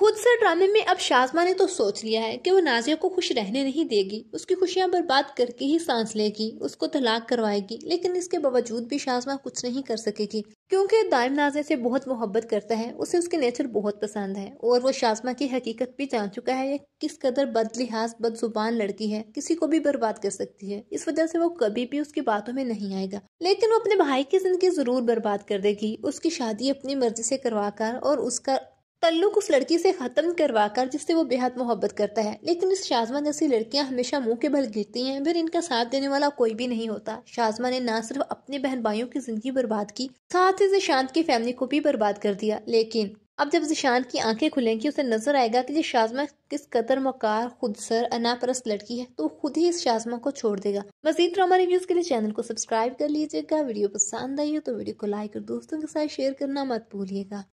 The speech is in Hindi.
खुद से ड्रामे में अब शाजमा ने तो सोच लिया है कि वो नाजिया को खुश रहने नहीं देगी उसकी खुशियां बर्बाद करके ही सांस लेगी उसको तलाक करवाएगी लेकिन इसके बावजूद भी शाजमा कुछ नहीं कर सकेगी क्योंकि दायम नाजिया से बहुत मोहब्बत करता है उसे उसके नेचर बहुत पसंद है और वो शाजमा की हकीकत भी जान चुका है किस कदर बदलिहाज बदजुबान लड़की है किसी को भी बर्बाद कर सकती है इस वजह से वो कभी भी उसकी बातों में नहीं आएगा लेकिन वो अपने भाई की जिंदगी जरूर बर्बाद कर देगी उसकी शादी अपनी मर्जी से करवा कर और उसका तल्लुक उस लड़की से ख़त्म करवा कर जिससे वो बेहद मोहब्बत करता है लेकिन इस शाजमा जैसी लड़कियां हमेशा मुंह के बल गिरती हैं फिर इनका साथ देने वाला कोई भी नहीं होता शाजमा ने ना सिर्फ अपने बहन भाइयों की ज़िंदगी बर्बाद की साथ ही जिशांत की फैमिली को भी बर्बाद कर दिया लेकिन अब जब जिशांत की आंखें खुलेंगी उसे नजर आएगा कि ये शाजमा किस कतर मकार खुद सर अनापरस्त लड़की है तो खुद ही इस शाजमा को छोड़ देगा मजीद ड्रामा रिव्यूज के लिए चैनल को सब्सक्राइब कर लीजिएगा वीडियो पसंद आई हो तो वीडियो को लाइक और दोस्तों के साथ शेयर करना मत भूलिएगा